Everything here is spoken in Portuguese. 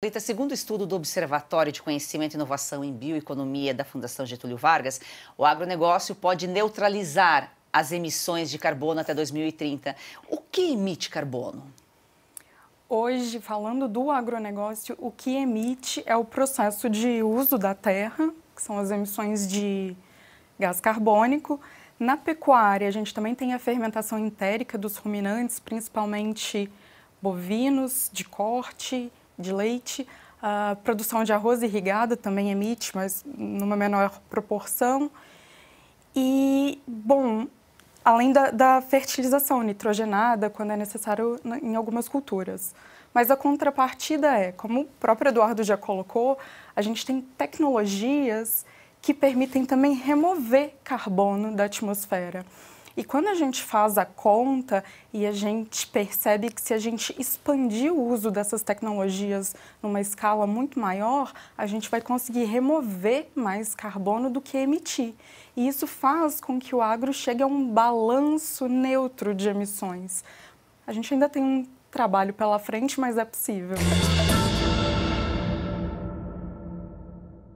Lita, segundo o estudo do Observatório de Conhecimento e Inovação em Bioeconomia da Fundação Getúlio Vargas, o agronegócio pode neutralizar as emissões de carbono até 2030. O que emite carbono? Hoje, falando do agronegócio, o que emite é o processo de uso da terra, que são as emissões de gás carbônico. Na pecuária, a gente também tem a fermentação entérica dos ruminantes, principalmente bovinos de corte de leite. A produção de arroz irrigado também emite, mas numa menor proporção. E, bom, além da, da fertilização nitrogenada, quando é necessário em algumas culturas. Mas a contrapartida é, como o próprio Eduardo já colocou, a gente tem tecnologias que permitem também remover carbono da atmosfera. E quando a gente faz a conta e a gente percebe que se a gente expandir o uso dessas tecnologias numa escala muito maior, a gente vai conseguir remover mais carbono do que emitir. E isso faz com que o agro chegue a um balanço neutro de emissões. A gente ainda tem um trabalho pela frente, mas é possível.